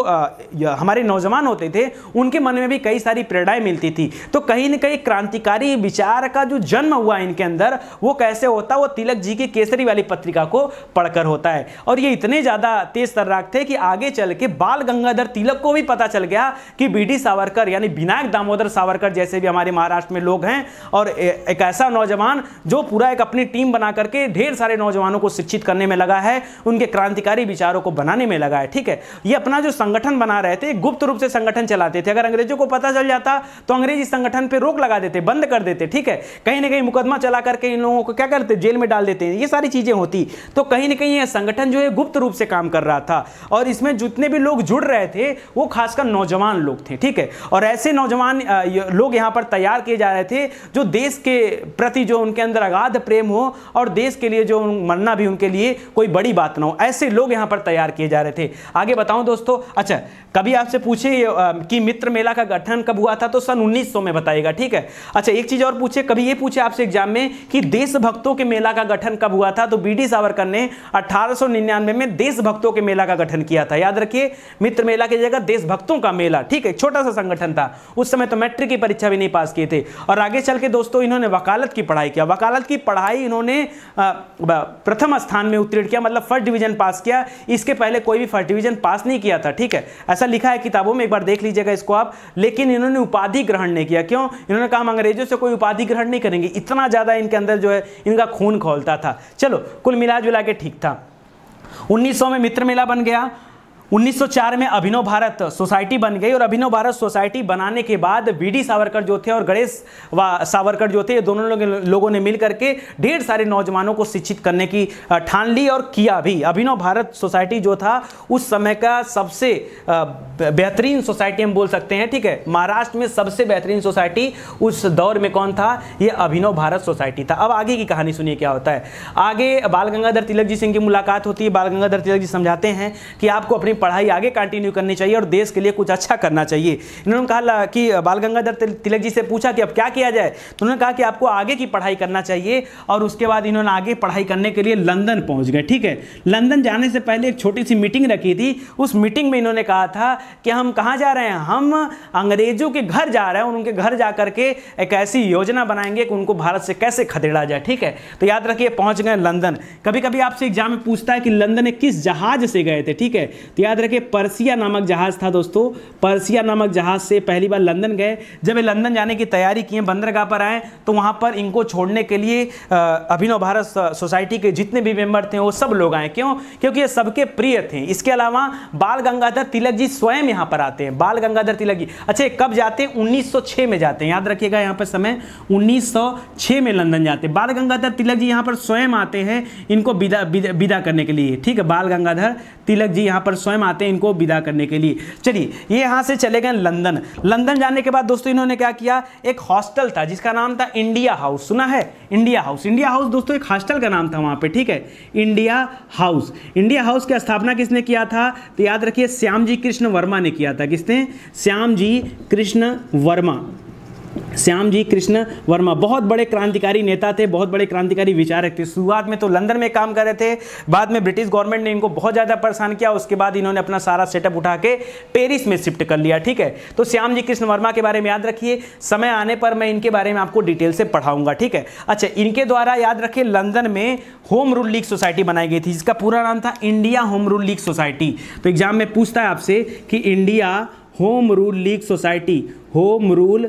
A: हमारे नौजवान होते थे उनके मन में भी कई सारी प्रेरणाएं मिलती थी तो कहीं ना कहीं क्रांतिकारी विचार का जो जन्म हुआ इनके अंदर वो कैसे होता वो तिलक जी की केसरी वाली पत्रिका को पढ़कर होता है और ये इतने ज़्यादा तेज तर्राक थे कि आगे चल के बाल गंगाधर तिलक को भी पता चल गया कि बी डी सावरकर यानी विनायक दामोदर सावरकर जैसे भी हमारे महाराष्ट्र में लोग हैं और एक ऐसा नौजवान जो पूरा एक अपनी टीम बना करके ढेर सारे नौजवानों को शिक्षित करने में लगा है उनके क्रांतिकारी विचारों को बनाने में लगा है ठीक है ये अपना जो संगठन बना रहे थे गुप्त रूप से संगठन चलाते थे अगर अंग्रेजों को पता चल जाता तो अंग्रेजी संगठन पर रोक लगा देते बंद कर देते ठीक है कहीं ना कहीं मुकदमा चला करके इन लोगों को क्या करते जेल में डाल देते ये सारी चीज़ें होती तो कहीं ना कहीं यह संगठन जो है गुप्त रूप से काम कर रहा था और इसमें जितने भी लोग जुड़ रहे थे वो खासकर नौजवान लोग थे ठीक है और ऐसे नौजवान लोग यहाँ पर तैयार किए जा रहे थे जो देश के प्रति जो उनके अंदर अगाध प्रेम हो और देश के लिए जो मरना भी उनके लिए कोई बड़ी बात ना हो ऐसे लोग यहाँ पर तैयार किए जा रहे थे आगे बताऊँ दोस्तों अच्छा कभी आपसे पूछे कि मित्र मेला का गठन कब हुआ था तो सन उन्नीस में बताएगा ठीक है अच्छा एक चीज़ और पूछे कभी ये पूछे आपसे एग्जाम में कि देशभक्तों के मेला का गठन कब हुआ था तो बी डी सावरकर ने अठारह में देशभक्तों के मेला का गठन किया था याद रखिए मित्र मेला की जगह देशभक्तों का मेला ठीक है छोटा सा संगठन था उस समय तो मैट्रिक की परीक्षा भी नहीं पास किए थे और आगे चल के दोस्तों इन्होंने वकालत की पढ़ाई किया वकालत की पढ़ाई इन्होंने प्रथम स्थान में उत्तीर्ण किया मतलब फर्स्ट डिवीजन पास किया इसके पहले कोई भी फर्स्ट डिवीजन पास नहीं किया था ठीक है ऐसा लिखा है किताबों में एक बार देख लीजिएगा इसको आप लेकिन इन्होंने उपाधि ग्रहण नहीं किया क्यों इन्होंने कहा हम अंग्रेजों से कोई उपाधि ग्रहण नहीं करेंगे इतना ज़्यादा इनके अंदर जो है इनका खून खोलता था चलो कुल मिला के ठीक था 1900 में मित्र मेला बन गया 1904 में अभिनव भारत सोसाइटी बन गई और अभिनव भारत सोसाइटी बनाने के बाद डी सावरकर जो थे और गणेश सावरकर जो थे ये दोनों लोग लोगों ने मिलकर के ढेर सारे नौजवानों को शिक्षित करने की ठान ली और किया भी अभिनव भारत सोसाइटी जो था उस समय का सबसे बेहतरीन सोसाइटी हम बोल सकते हैं ठीक है महाराष्ट्र में सबसे बेहतरीन सोसाइटी उस दौर में कौन था ये अभिनव भारत सोसाइटी था अब आगे की कहानी सुनिए क्या होता है आगे बाल गंगाधर तिलक जी सिंह की मुलाकात होती है बाल गंगाधर तिलक जी समझाते हैं कि आपको अपनी अपनी पढ़ाई आगे कंटिन्यू करनी चाहिए और देश के लिए कुछ अच्छा करना चाहिए इन्होंने कहा कि बाल गंगाधर तिलक जी से पूछा कि अब क्या किया जाए तो उन्होंने कहा कि आपको आगे की पढ़ाई करना चाहिए और उसके बाद इन्होंने आगे पढ़ाई करने के लिए लंदन पहुंच गए ठीक है लंदन जाने से पहले एक छोटी सी मीटिंग रखी थी उस मीटिंग में इन्होंने कहा था कि हम कहाँ जा रहे हैं हम अंग्रेजों के घर जा रहे हैं उनके घर जा करके एक ऐसी योजना बनाएंगे कि उनको भारत से कैसे खदेड़ा जाए ठीक है तो याद रखिए पहुंच गए लंदन कभी कभी आपसे एग्जाम में पूछता है कि लंदन किस जहाज से गए थे ठीक है तो याद रखें परसिया नामक जहाज़ था दोस्तों परसिया नामक जहाज़ से पहली बार लंदन गए जब ये लंदन जाने की तैयारी किए बंदरगाह पर आए तो वहाँ पर इनको छोड़ने के लिए अभिनव भारत सोसाइटी के जितने भी मेम्बर थे वो सब लोग आए क्यों क्योंकि ये सबके प्रिय थे इसके अलावा बाल गंगाधर तिलक जी स्वयं यहाँ पर आते हैं बाल गंगाधर तिलक जी अच्छा कब जाते हैं उन्नीस में जाते हैं याद रखिएगा यहाँ पर समय उन्नीस में लंदन जाते बाल गंगाधर तिलक जी यहाँ पर स्वयं आते हैं इनको विदा विदा करने के लिए ठीक है बाल गंगाधर तिलक जी यहाँ पर स्वयं स्वयं आते हैं इनको विदा करने के लिए चलिए ये यहाँ से चले गए लंदन लंदन जाने के बाद दोस्तों इन्होंने क्या किया एक हॉस्टल था जिसका नाम था इंडिया हाउस सुना है इंडिया हाउस इंडिया हाउस दोस्तों एक हॉस्टल का नाम था वहाँ पर ठीक है इंडिया हाउस इंडिया हाउस की स्थापना किसने किया था तो याद रखिए श्याम जी कृष्ण वर्मा ने किया था किसने श्याम जी कृष्ण वर्मा श्याम जी कृष्ण वर्मा बहुत बड़े क्रांतिकारी नेता थे बहुत बड़े क्रांतिकारी विचारक थे शुरुआत में तो लंदन में काम कर रहे थे बाद में ब्रिटिश गवर्नमेंट ने इनको बहुत ज़्यादा परेशान किया उसके बाद इन्होंने अपना सारा सेटअप उठा के पेरिस में शिफ्ट कर लिया ठीक है तो श्याम जी कृष्ण वर्मा के बारे में याद रखिए समय आने पर मैं इनके बारे में आपको डिटेल से पढ़ाऊंगा ठीक है अच्छा इनके द्वारा याद रखिए लंदन में होम रूल लीग सोसाइटी बनाई गई थी जिसका पूरा नाम था India home rule league society तो एग्जाम में पूछता है आपसे कि India home rule league society home rule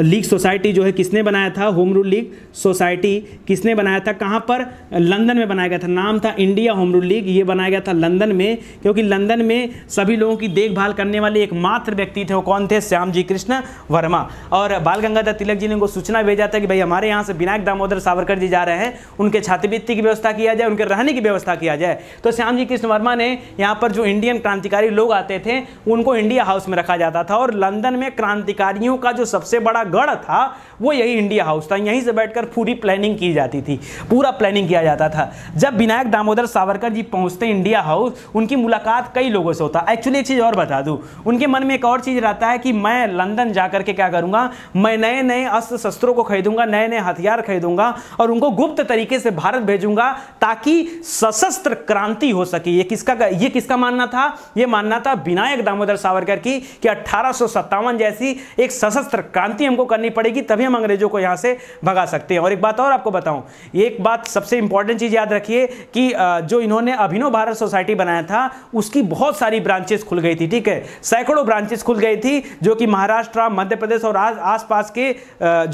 A: league society जो है किसने बनाया था होम रूल लीग सोसाइटी किसने बनाया था कहाँ पर लंदन में बनाया गया था नाम था इंडिया होम रूल लीग ये बनाया गया था लंदन में क्योंकि लंदन में सभी लोगों की देखभाल करने वाले एकमात्र व्यक्ति थे वो कौन थे श्याम जी कृष्ण वर्मा और बाल गंगाधर तिलक जी ने उनको सूचना भेजा था कि भाई हमारे यहाँ से विनायक दामोदर सावरकर जी जा रहे हैं उनके छात्रवृत्ति की व्यवस्था किया जाए उनके रहने की व्यवस्था किया जाए तो श्याम जी कृष्ण वर्मा ने यहाँ पर जो इंडियन क्रांतिकारी लोग आते थे उनको इंडिया हाउस में रखा जाता था और लंदन में क्रांतिकारियों का जो सबसे बड़ा का गढ़ था वो यही इंडिया हाउस था यहीं से बैठकर पूरी प्लानिंग की जाती थी पूरा प्लानिंग किया जाता था जब विनायक दामोदर सावरकर जी पहुंचते इंडिया हाउस उनकी मुलाकात कई लोगों से होता एक्चुअली एक चीज़ और बता दूँ उनके मन में एक और चीज़ रहता है कि मैं लंदन जा के क्या करूँगा मैं नए नए अस्त्र शस्त्रों को खरीदूंगा नए नए हथियार खरीदूंगा और उनको गुप्त तरीके से भारत भेजूंगा ताकि सशस्त्र क्रांति हो सके ये किसका ये किसका मानना था ये मानना था विनायक दामोदर सावरकर की कि अठारह जैसी एक सशस्त्र क्रांति हमको करनी पड़ेगी तभी हम अंग्रेजों को यहाँ से भगा सकते हैं और एक बात और आपको बताऊँ एक बात सबसे इंपॉर्टेंट चीज़ याद रखिए कि जो इन्होंने अभिनव भारत सोसाइटी बनाया था उसकी बहुत सारी ब्रांचेस खुल गई थी ठीक है सैकड़ों ब्रांचेस खुल गई थी जो कि महाराष्ट्र मध्य प्रदेश और आसपास के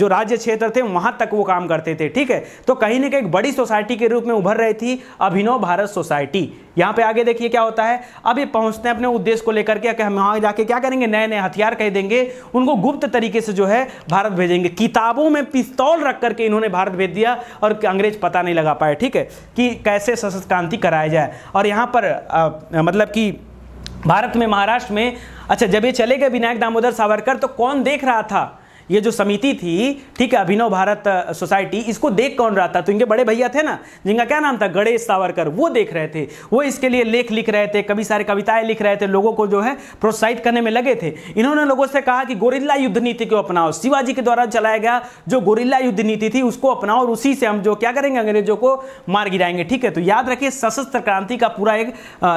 A: जो राज्य क्षेत्र थे वहाँ तक वो काम करते थे ठीक है तो कहीं ना कहीं बड़ी सोसाइटी के रूप में उभर रही थी अभिनव भारत सोसाइटी यहाँ पे आगे देखिए क्या होता है अभी पहुंचते हैं अपने उद्देश्य को लेकर के हम वहां जाके क्या करेंगे नए नए हथियार कह देंगे उनको गुप्त तरीके से जो है भारत भेजेंगे किताबों में पिस्तौल रख करके इन्होंने भारत भेज दिया और अंग्रेज पता नहीं लगा पाए ठीक है कि कैसे सशस्त्र क्रांति कराया जाए और यहाँ पर आ, मतलब कि भारत में महाराष्ट्र में अच्छा जब ये चले गए विनायक दामोदर सावरकर तो कौन देख रहा था ये जो समिति थी ठीक है अभिनव भारत सोसाइटी इसको देख कौन रहा था तो इनके बड़े भैया थे ना जिनका क्या नाम था गणेश सावरकर वो देख रहे थे वो इसके लिए लेख लिख रहे थे कभी सारे कविताएं लिख रहे थे लोगों को जो है प्रोत्साहित करने में लगे थे इन्होंने लोगों से कहा कि गोरिल्ला युद्ध नीति को अपनाओ शिवाजी के द्वारा चलाया गया जो गोरिल्ला युद्ध नीति थी उसको अपनाओ और उसी से हम जो क्या करेंगे अंग्रेजों को मार गिराएंगे ठीक है तो याद रखिए सशस्त्र क्रांति का पूरा एक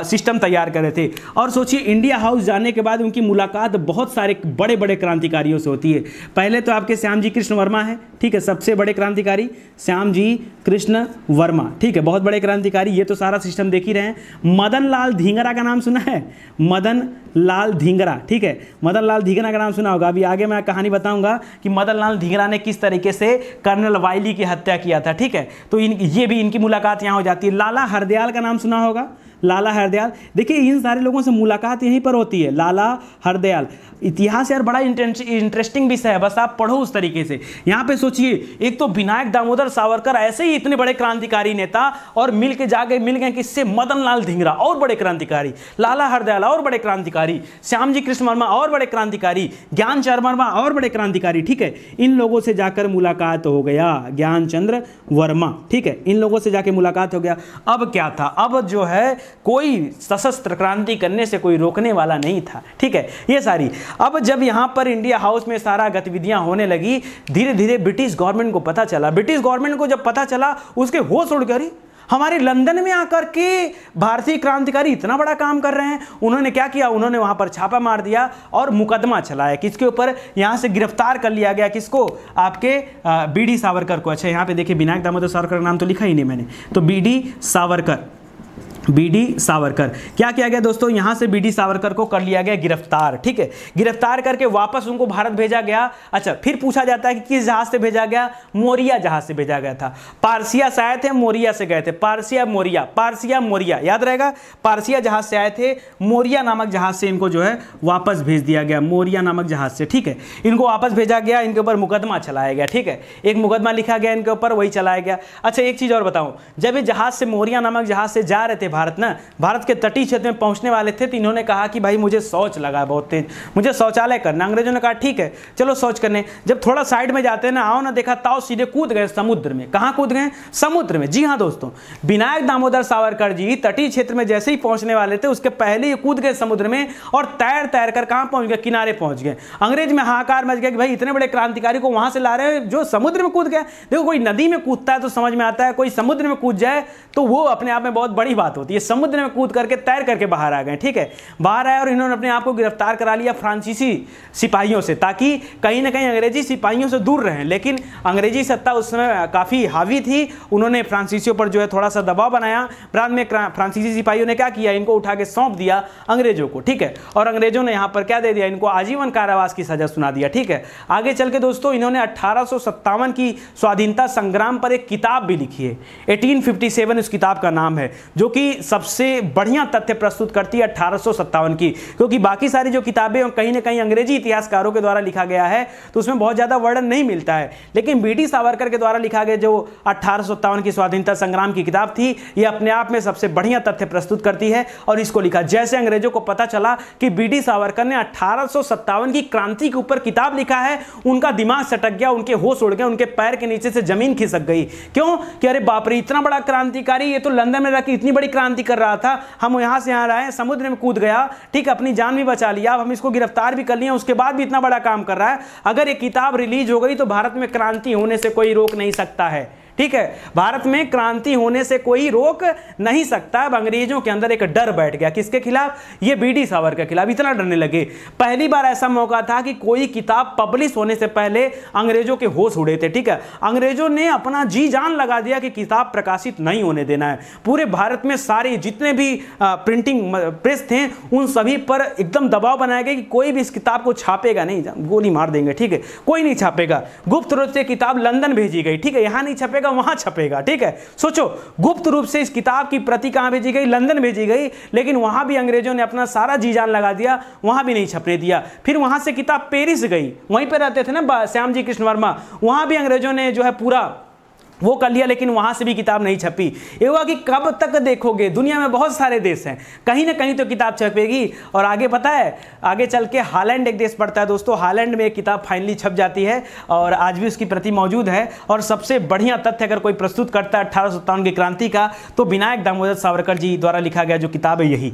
A: सिस्टम तैयार करे थे और सोचिए इंडिया हाउस जाने के बाद उनकी मुलाकात बहुत सारे बड़े बड़े क्रांतिकारियों से होती है पहले तो आपके श्याम जी कृष्ण वर्मा हैं ठीक है सबसे बड़े क्रांतिकारी श्याम जी कृष्ण वर्मा ठीक है बहुत बड़े क्रांतिकारी ये तो सारा सिस्टम देख ही रहे हैं मदन लाल धींगरा का नाम सुना है मदन लाल धींगरा ठीक है मदन लाल धींगरा का नाम सुना होगा अभी आगे मैं कहानी बताऊंगा कि मदन लाल धींगरा ने किस तरीके से कर्नल वाइली की हत्या किया था ठीक है तो इन ये भी इनकी मुलाकात यहाँ हो जाती है लाला हरदयाल का नाम सुना होगा लाला हरदयाल देखिए इन सारे लोगों से मुलाकात यहीं पर होती है लाला हरदयाल इतिहास यार बड़ा इंटरेस्टिंग विषय है बस आप पढ़ो उस तरीके से यहाँ पे सोचिए एक तो विनायक दामोदर सावरकर ऐसे ही इतने बड़े क्रांतिकारी नेता और मिल के जाके मिल गए किससे मदन लाल धिंगरा और बड़े क्रांतिकारी लाला हरदयाला और बड़े क्रांतिकारी श्याम जी कृष्ण वर्मा और बड़े क्रांतिकारी ज्ञान चार वर्मा और बड़े क्रांतिकारी ठीक है इन लोगों से जाकर मुलाकात हो गया ज्ञान चंद्र वर्मा ठीक है इन लोगों से जाके मुलाकात हो गया अब क्या था अब जो है कोई सशस्त्र क्रांति करने से कोई रोकने वाला नहीं था ठीक है ये सारी अब जब यहां पर इंडिया हाउस में सारा गतिविधियां होने लगी धीरे धीरे ब्रिटिश गवर्नमेंट को पता चला ब्रिटिश गवर्नमेंट को जब पता चला उसके होश उड़ गई हमारे लंदन में आकर के भारतीय क्रांतिकारी इतना बड़ा काम कर रहे हैं उन्होंने क्या किया उन्होंने वहां पर छापा मार दिया और मुकदमा चलाया किसके ऊपर यहां से गिरफ्तार कर लिया गया किसको आपके बी डी सावरकर को अच्छा यहां पे देखिए विनायक दामोदर सावरकर नाम तो लिखा ही नहीं मैंने तो B D Savarkar BD Savarkar क्या किया गया दोस्तों यहां से बीडी सावरकर को कर लिया गया गिरफ्तार ठीक है गिरफ्तार करके वापस उनको भारत भेजा गया अच्छा फिर पूछा जाता है कि किस जहाज से भेजा गया मोरिया जहाज से भेजा गया था पारसिया से आए थे मोरिया से गए थे पारसिया मोरिया पारसिया मोरिया याद रहेगा पारसिया जहाज से आए थे मोरिया नामक जहाज से इनको जो है वापस भेज दिया गया मोरिया नामक जहाज से ठीक है इनको वापस भेजा गया इनके ऊपर मुकदमा चलाया गया ठीक है एक मुकदमा लिखा गया इनके ऊपर वही चलाया गया अच्छा एक चीज़ और बताऊं जब ये जहाज से मोरिया नामक जहाज से जा रहे थे भारत ना भारत के तटीय क्षेत्र में पहुंचने वाले थे तो इन्होंने कहा कि भाई मुझे शौच लगा बहुत तेज मुझे शौचालय करना अंग्रेजों ने कहा ठीक है चलो शौच करने जब थोड़ा साइड में जाते हैं ना आओ ना देखा ताओ सीधे कूद गए समुद्र में कहाँ कूद गए समुद्र में जी हाँ दोस्तों विनायक दामोदर सावरकर जी तटीय क्षेत्र में जैसे ही पहुंचने वाले थे उसके पहले ही कूद गए समुद्र में और तैर तैर कर कहाँ पहुँच गए किनारे पहुँच गए अंग्रेज में हाहाकार मच गया कि भाई इतने बड़े क्रांतिकारी को वहाँ से ला रहे हैं जो समुद्र में कूद गया देखो कोई नदी में कूदता है तो समझ में आता है कोई समुद्र में कूद जाए तो वो अपने आप में बहुत बड़ी बात होती है समुद्र में कूद करके तैर करके बाहर आ गए ठीक है बाहर आए और इन्होंने अपने आप को गिरफ्तार करा लिया फ्रांसीसी सिपाहियों से ताकि कहीं ना कहीं अंग्रेजी सिपाहियों से दूर रहें लेकिन अंग्रेजी सत्ता उस समय काफ़ी हावी थी उन्होंने फ्रांसीसियों पर जो है थोड़ा सा दबाव बनाया बाद में फ्रांसीसी सिपाहियों ने क्या किया इनको उठा के सौंप दिया अंग्रेजों को ठीक है और अंग्रेजों ने यहाँ पर क्या दे दिया इनको आजीवन कारावास की सजा सुना दिया ठीक है आगे चल के दोस्तों इन्होंने अट्ठारह की स्वाधीनता संग्राम पर एक किताब भी लिखी है 1857 उस किताब का नाम है जो कि सबसे बढ़िया तथ्य प्रस्तुत करती है अठारह की क्योंकि बाकी सारी जो किताबें और कहीं ना कहीं अंग्रेजी इतिहासकारों के द्वारा लिखा गया है तो उसमें बहुत ज़्यादा वर्णन नहीं मिलता है लेकिन बी टी सावरकर के द्वारा लिखा गया जो अठारह की स्वाधीनता संग्राम की किताब थी यह अपने आप में सबसे बढ़िया तथ्य प्रस्तुत करती है और इसको लिखा जैसे अंग्रेजों को पता चला कि बी टी सावरकर ने अठारह की क्रांति के ऊपर किताब लिखा है उनका दिमाग सटक गया उनके होश उड़ गए उनके पैर के नीचे से जमीन खिसक गई क्यों कि अरे बापरी इतना बड़ा क्रांतिकारी ये तो लंदन में रखी इतनी बड़ी क्रांति कर रहा था हम यहाँ से यहाँ आए समुद्र में कूद गया ठीक अपनी जान भी बचा लिया अब हम इसको गिरफ्तार भी कर लिए उसके बाद भी इतना बड़ा काम कर रहा है अगर ये किताब रिलीज हो गई तो भारत में क्रांति होने से कोई रोक नहीं सकता है ठीक है भारत में क्रांति होने से कोई रोक नहीं सकता अब अंग्रेजों के अंदर एक डर बैठ गया किसके खिलाफ ये बी डी सावर के खिलाफ इतना डरने लगे पहली बार ऐसा मौका था कि कोई किताब पब्लिश होने से पहले अंग्रेजों के होश उड़े थे ठीक है अंग्रेजों ने अपना जी जान लगा दिया कि किताब प्रकाशित नहीं होने देना है पूरे भारत में सारे जितने भी प्रिंटिंग प्रेस थे उन सभी पर एकदम दबाव बनाया गया कि कोई भी इस किताब को छापेगा नहीं गोली मार देंगे ठीक है कोई नहीं छापेगा गुप्त रूप से किताब लंदन भेजी गई ठीक है यहां नहीं छपेगा वहां छपेगा ठीक है सोचो गुप्त रूप से इस किताब की प्रति कहां भेजी गई लंदन भेजी गई लेकिन वहां भी अंग्रेजों ने अपना सारा जी जान लगा दिया वहां भी नहीं छपने दिया फिर वहां से किताब पेरिस गई वहीं पर रहते थे ना श्याम जी कृष्ण वर्मा वहां भी अंग्रेजों ने जो है पूरा वो कर लिया लेकिन वहाँ से भी किताब नहीं छपी ये हुआ कि कब तक देखोगे दुनिया में बहुत सारे देश हैं कहीं ना कहीं तो किताब छपेगी और आगे पता है आगे चल के हालैंड एक देश पढ़ता है दोस्तों हालैंड में एक किताब फाइनली छप जाती है और आज भी उसकी प्रति मौजूद है और सबसे बढ़िया तथ्य अगर कोई प्रस्तुत करता है अट्ठारह की क्रांति का तो विनायक दामोदर सावरकर जी द्वारा लिखा गया जो किताब है यही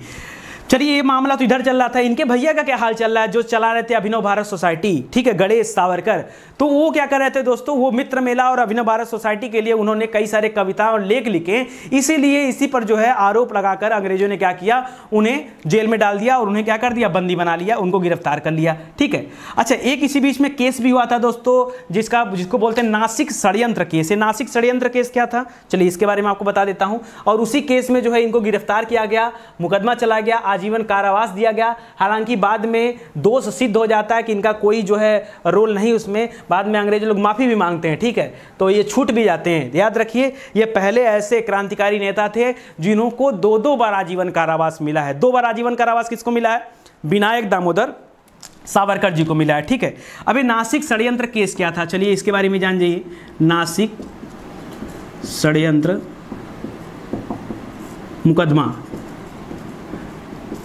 A: चलिए ये मामला तो इधर चल रहा था इनके भैया का क्या हाल चल रहा है जो चला रहे थे अभिनव भारत सोसाइटी ठीक है गणेश सावरकर तो वो क्या कर रहे थे दोस्तों वो मित्र मेला और अभिनव भारत सोसाइटी के लिए उन्होंने कई सारे कविता और लेख लिखे इसीलिए इसी पर जो है आरोप लगाकर अंग्रेजों ने क्या किया उन्हें जेल में डाल दिया और उन्हें क्या कर दिया बंदी बना लिया उनको गिरफ्तार कर लिया ठीक है अच्छा एक इसी बीच में केस भी हुआ था दोस्तों जिसका जिसको बोलते हैं नासिक षडयंत्र केस है नासिक षडयंत्र केस क्या था चलिए इसके बारे में आपको बता देता हूँ और उसी केस में जो है इनको गिरफ्तार किया गया मुकदमा चला गया आजीवन कारावास दिया गया हालांकि बाद में दोष सिद्ध हो जाता है कि इनका कोई जो है रोल नहीं उसमें बाद में अंग्रेज लोग माफ़ी भी मांगते हैं ठीक है तो ये छूट भी जाते हैं याद रखिए ये पहले ऐसे क्रांतिकारी नेता थे जिन्होंको दो दो बार आजीवन कारावास मिला है दो बार आजीवन कारावास किसको मिला है विनायक दामोदर सावरकर जी को मिला है ठीक है अभी नासिक षड्यंत्र केस क्या था चलिए इसके बारे में जान जाइए नासिक षड्यंत्र मुकदमा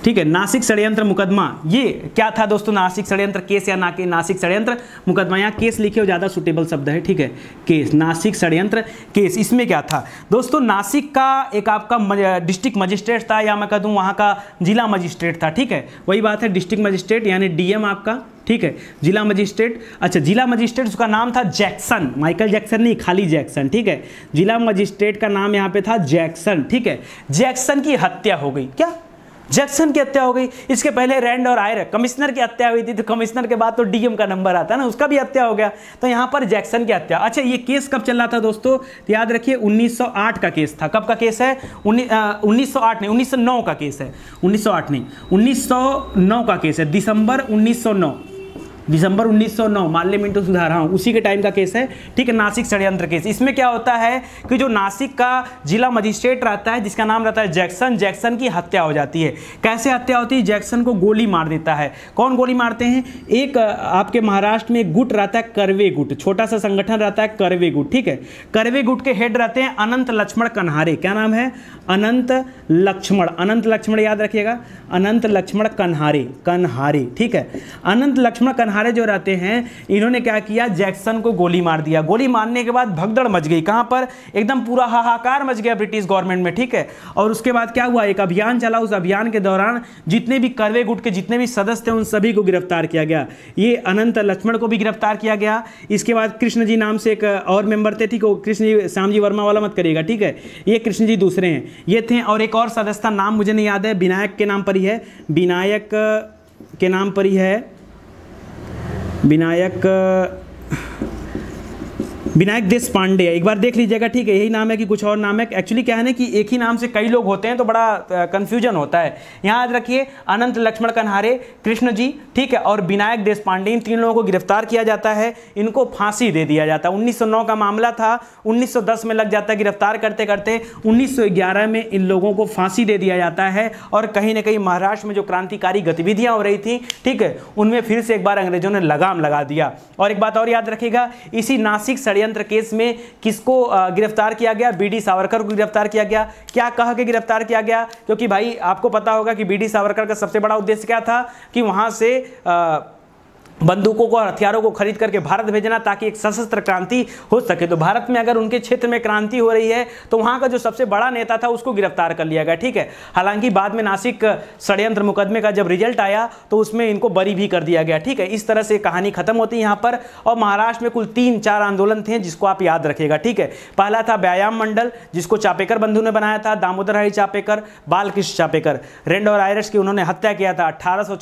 A: ठीक है नासिक षड्यंत्र मुकदमा ये क्या था दोस्तों नासिक षड्यंत्र केस या ना के नासिक षड्यंत्र मुकदमा यहाँ केस लिखे हो ज़्यादा सुटेबल शब्द है ठीक है केस नासिक षड्यंत्र केस इसमें क्या था दोस्तों नासिक का एक आपका डिस्ट्रिक्ट मजिस्ट्रेट था या मैं कह दूँ वहाँ का जिला मजिस्ट्रेट था ठीक है वही बात है डिस्ट्रिक्ट मजिस्ट्रेट यानी डीएम आपका ठीक है जिला मजिस्ट्रेट अच्छा जिला मजिस्ट्रेट उसका नाम था जैक्सन माइकल जैक्सन नहीं खाली जैक्सन ठीक है जिला मजिस्ट्रेट का नाम यहाँ पे था जैक्सन ठीक है जैक्सन की हत्या हो गई क्या जैक्सन की हत्या हो गई इसके पहले रैंड और आयर कमिश्नर की हत्या हुई थी तो कमिश्नर के बाद तो डीएम का नंबर आता है ना उसका भी हत्या हो गया तो यहां पर जैक्सन की हत्या अच्छा ये केस कब चल रहा था दोस्तों याद रखिए 1908 का केस था कब का केस है उन्नीस नहीं उन्नीस का केस है उन्नीस नहीं उन्नीस का केस है दिसंबर उन्नीस दिसंबर 1909 माल्य सुधार हाँ उसी के टाइम का केस है ठीक है नासिक षडयंत्र केस इसमें क्या होता है कि जो नासिक का जिला मजिस्ट्रेट रहता है जिसका नाम रहता है जैक्सन जैक्सन की हत्या हो जाती है कैसे हत्या होती है जैक्सन को गोली मार देता है कौन गोली मारते हैं एक आपके महाराष्ट्र में गुट रहता है करवे गुट छोटा सा संगठन रहता है करवे गुट ठीक है करवे गुट के हेड रहते हैं अनंत लक्ष्मण कन्हारे क्या नाम है अनंत लक्ष्मण अनंत लक्ष्मण याद रखिएगा अनंत लक्ष्मण कन्हारे कन्हारे ठीक है अनंत लक्ष्मण कन्हारे जो रहते हैं इन्होंने क्या किया जैक्सन को गोली मार दिया गोली मारने के बाद भगदड़ मच गई कहाँ पर एकदम पूरा हाहाकार मच गया ब्रिटिश गवर्नमेंट में ठीक है और उसके बाद क्या हुआ एक अभियान चला उस अभियान के दौरान जितने भी करवे गुट के जितने भी सदस्य थे उन सभी को गिरफ्तार किया गया ये अनंत लक्ष्मण को भी गिरफ्तार किया गया इसके बाद कृष्ण जी नाम से एक और मेंबर थे ठीक है कृष्ण जी श्याम जी वर्मा वाला मत करिएगा ठीक है ये कृष्ण जी दूसरे हैं ये थे और एक और सदस्य था नाम मुझे नहीं याद है विनायक के नाम पर ही है विनायक के नाम पर ही है विनायक विनायक देश पांडे एक बार देख लीजिएगा ठीक है यही नाम है कि कुछ और नाम है एक्चुअली क्या है ना कि एक ही नाम से कई लोग होते हैं तो बड़ा कन्फ्यूजन होता है यहाँ याद रखिए अनंत लक्ष्मण कन्हारे कृष्ण जी ठीक है और विनायक देश पांडे इन तीन लोगों को गिरफ्तार किया जाता है इनको फांसी दे दिया जाता है उन्नीस का मामला था उन्नीस में लग जाता है गिरफ्तार करते करते उन्नीस में इन लोगों को फांसी दे दिया जाता है और कहीं ना कहीं महाराष्ट्र में जो क्रांतिकारी गतिविधियाँ हो रही थी ठीक है उनमें फिर से एक बार अंग्रेजों ने लगाम लगा दिया और एक बात और याद रखेगा इसी नासिक सड़िया षड्यंत्र केस में किसको गिरफ्तार किया गया बीडी सावरकर को गिरफ्तार किया गया क्या कह के गिरफ्तार किया गया क्योंकि भाई आपको पता होगा कि बीडी सावरकर का सबसे बड़ा उद्देश्य क्या था कि वहाँ से आ, बंदूकों को और हथियारों को खरीद करके भारत भेजना ताकि एक सशस्त्र क्रांति हो सके तो भारत में अगर उनके क्षेत्र में क्रांति हो रही है तो वहाँ का जो सबसे बड़ा नेता था उसको गिरफ्तार कर लिया गया ठीक है हालांकि बाद में नासिक षडयंत्र मुकदमे का जब रिजल्ट आया तो उसमें इनको बरी भी कर दिया गया ठीक है इस तरह से कहानी खत्म होती है यहाँ पर और महाराष्ट्र में कुल तीन चार आंदोलन थे जिसको आप याद रखेगा ठीक है पहला था व्यायाम मंडल जिसको चापेकर बंधु ने बनाया था दामोदर हरी चापेकर बालकृष्ण चापेकर रेंड और आयरस की उन्होंने हत्या किया था अट्ठारह सौ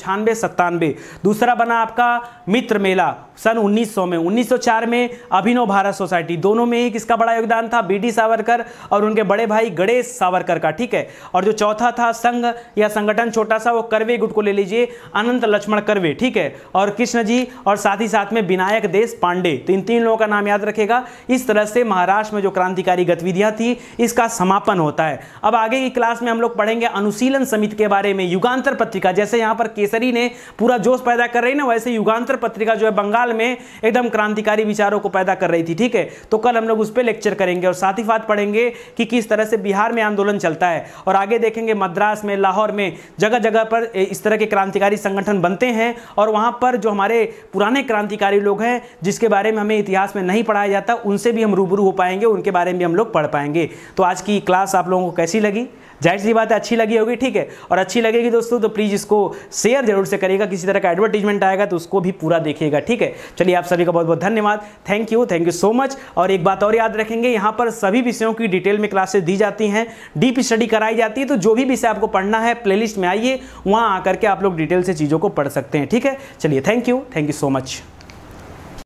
A: दूसरा बना आपका मित्र मेला सन 1900 में 1904 में अभिनव भारत सोसाइटी दोनों में ही किसका बड़ा योगदान था बीडी सावरकर और उनके बड़े भाई गणेश सावरकर का ठीक है और जो चौथा था संघ या संगठन छोटा सा वो करवे गुट को ले लीजिए अनंत लक्ष्मण करवे ठीक है और कृष्ण जी और साथ ही साथ में विनायक देश पांडे तो इन तीन लोगों का नाम याद रखेगा इस तरह से महाराष्ट्र में जो क्रांतिकारी गतिविधियां थी इसका समापन होता है अब आगे की क्लास में हम लोग पढ़ेंगे अनुशीलन समिति के बारे में युगांतर पत्रिका जैसे यहां पर केसरी ने पूरा जोश पैदा कर रही ना वैसे युगांतर युगांतर पत्रिका जो है बंगाल में एकदम क्रांतिकारी विचारों को पैदा कर रही थी ठीक है तो कल हम लोग उस पर लेक्चर करेंगे और साथ ही साथ पढ़ेंगे कि किस तरह से बिहार में आंदोलन चलता है और आगे देखेंगे मद्रास में लाहौर में जगह जगह पर इस तरह के क्रांतिकारी संगठन बनते हैं और वहाँ पर जो हमारे पुराने क्रांतिकारी लोग हैं जिसके बारे में हमें इतिहास में नहीं पढ़ाया जाता उनसे भी हम रूबरू हो पाएंगे उनके बारे में हम लोग पढ़ पाएंगे तो आज की क्लास आप लोगों को कैसी लगी जाहिर सी बात है अच्छी लगी होगी ठीक है और अच्छी लगेगी दोस्तों तो प्लीज़ इसको शेयर जरूर से करिएगा किसी तरह का एडवर्टीजमेंट आएगा तो उसको भी पूरा देखिएगा ठीक है चलिए आप सभी का बहुत बहुत धन्यवाद thank you thank you so much और एक बात और याद रखेंगे यहाँ पर सभी विषयों की डिटेल में क्लासेस दी जाती हैं डीप स्टडी कराई जाती है तो जो भी विषय आपको पढ़ना है प्ले में आइए वहाँ आकर के आप लोग डिटेल से चीज़ों को पढ़ सकते हैं ठीक है चलिए thank you thank you so much